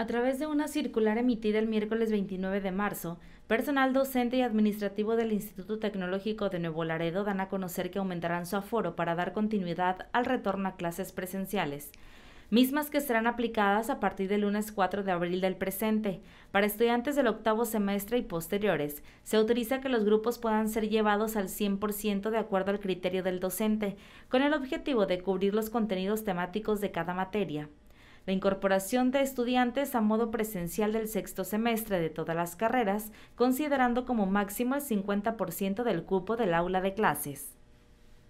A través de una circular emitida el miércoles 29 de marzo, personal docente y administrativo del Instituto Tecnológico de Nuevo Laredo dan a conocer que aumentarán su aforo para dar continuidad al retorno a clases presenciales, mismas que serán aplicadas a partir del lunes 4 de abril del presente. Para estudiantes del octavo semestre y posteriores, se autoriza que los grupos puedan ser llevados al 100% de acuerdo al criterio del docente, con el objetivo de cubrir los contenidos temáticos de cada materia. La incorporación de estudiantes a modo presencial del sexto semestre de todas las carreras, considerando como máximo el 50% del cupo del aula de clases.